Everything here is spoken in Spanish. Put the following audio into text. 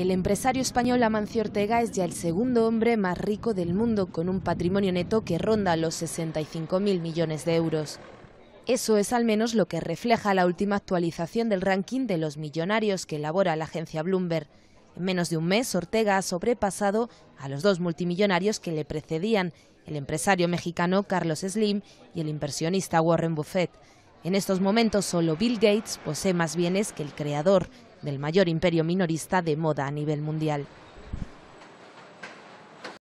El empresario español Amancio Ortega es ya el segundo hombre más rico del mundo con un patrimonio neto que ronda los 65.000 millones de euros. Eso es al menos lo que refleja la última actualización del ranking de los millonarios que elabora la agencia Bloomberg. En menos de un mes, Ortega ha sobrepasado a los dos multimillonarios que le precedían, el empresario mexicano Carlos Slim y el inversionista Warren Buffett. En estos momentos solo Bill Gates posee más bienes que el creador, del mayor imperio minorista de moda a nivel mundial.